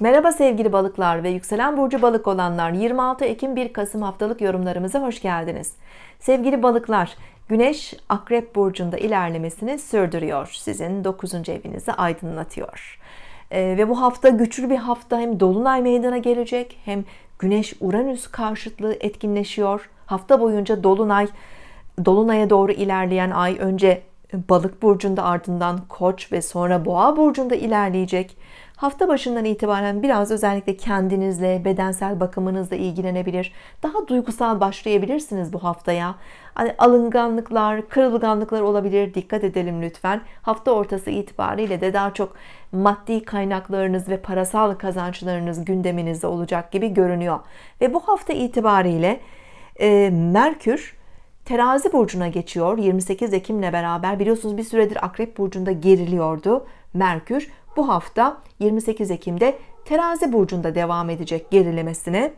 Merhaba sevgili balıklar ve yükselen burcu balık olanlar 26 Ekim 1 Kasım haftalık yorumlarımıza hoş geldiniz. Sevgili balıklar Güneş Akrep Burcu'nda ilerlemesini sürdürüyor. Sizin 9. evinizi aydınlatıyor. Ee, ve bu hafta güçlü bir hafta hem Dolunay meydana gelecek hem Güneş Uranüs karşıtlığı etkinleşiyor. Hafta boyunca Dolunay Dolunay'a doğru ilerleyen ay önce Balık burcunda ardından Koç ve sonra Boğa burcunda ilerleyecek. Hafta başından itibaren biraz özellikle kendinizle, bedensel bakımınızla ilgilenebilir. Daha duygusal başlayabilirsiniz bu haftaya. Hani alınganlıklar, kırılganlıklar olabilir. Dikkat edelim lütfen. Hafta ortası itibariyle de daha çok maddi kaynaklarınız ve parasal kazançlarınız gündeminizde olacak gibi görünüyor. Ve bu hafta itibariyle Merkür Terazi burcuna geçiyor. 28 Ekim'le beraber biliyorsunuz bir süredir Akrep burcunda geriliyordu Merkür. Bu hafta 28 Ekim'de Terazi burcunda devam edecek gerilemesine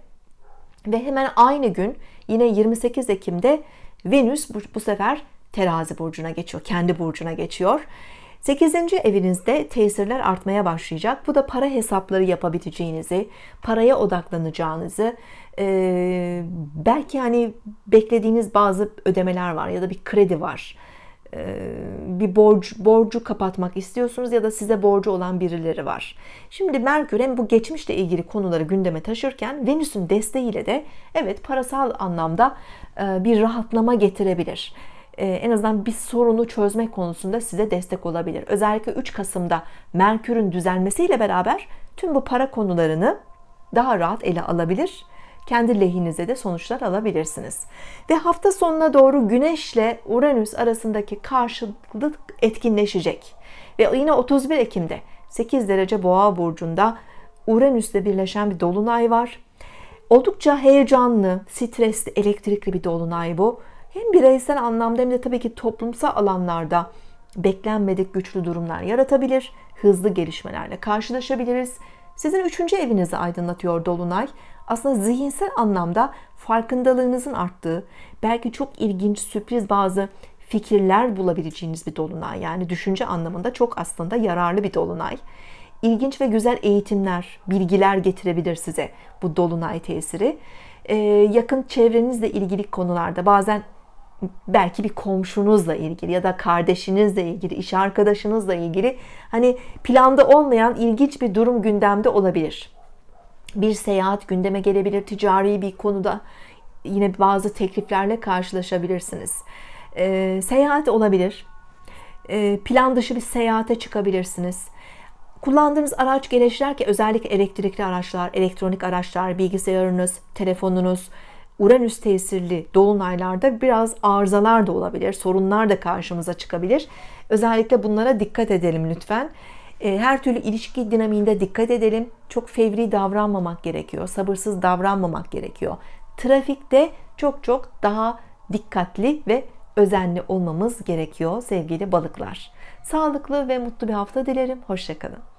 ve hemen aynı gün yine 28 Ekim'de Venüs bu, bu sefer Terazi burcuna geçiyor. Kendi burcuna geçiyor. 8. evinizde tesirler artmaya başlayacak. Bu da para hesapları yapabileceğinizi, paraya odaklanacağınızı, e, belki hani beklediğiniz bazı ödemeler var ya da bir kredi var. E, bir borç borcu kapatmak istiyorsunuz ya da size borcu olan birileri var. Şimdi Merkür hem bu geçmişle ilgili konuları gündeme taşırken Venüs'ün desteğiyle de evet parasal anlamda e, bir rahatlama getirebilir. E, en azından bir sorunu çözmek konusunda size destek olabilir. Özellikle 3 Kasım'da Merkür'ün düzelmesiyle beraber tüm bu para konularını daha rahat ele alabilir. Kendi lehinize de sonuçlar alabilirsiniz. Ve hafta sonuna doğru Güneş'le Uranüs arasındaki karşılık etkinleşecek. Ve yine 31 Ekim'de 8 derece Boğa burcunda Uranüs'le birleşen bir dolunay var. Oldukça heyecanlı, stresli, elektrikli bir dolunay bu hem bireysel anlamda hem de tabii ki toplumsal alanlarda beklenmedik güçlü durumlar yaratabilir, hızlı gelişmelerle karşılaşabiliriz. Sizin üçüncü evinizi aydınlatıyor Dolunay. Aslında zihinsel anlamda farkındalığınızın arttığı, belki çok ilginç, sürpriz bazı fikirler bulabileceğiniz bir dolunay. Yani düşünce anlamında çok aslında yararlı bir dolunay. İlginç ve güzel eğitimler, bilgiler getirebilir size bu dolunay tesiri. Ee, yakın çevrenizle ilgili konularda bazen belki bir komşunuzla ilgili ya da kardeşinizle ilgili, iş arkadaşınızla ilgili hani planda olmayan ilginç bir durum gündemde olabilir. Bir seyahat gündeme gelebilir, ticari bir konuda yine bazı tekliflerle karşılaşabilirsiniz. E, seyahat olabilir. E, plan dışı bir seyahate çıkabilirsiniz. Kullandığınız araç gelişler ki özellikle elektrikli araçlar, elektronik araçlar, bilgisayarınız, telefonunuz, Uranüs tesirli dolunaylarda biraz arızalar da olabilir. Sorunlar da karşımıza çıkabilir. Özellikle bunlara dikkat edelim lütfen. E, her türlü ilişki dinamiğinde dikkat edelim. Çok fevri davranmamak gerekiyor. Sabırsız davranmamak gerekiyor. Trafikte çok çok daha dikkatli ve özenli olmamız gerekiyor sevgili balıklar. Sağlıklı ve mutlu bir hafta dilerim. Hoşçakalın.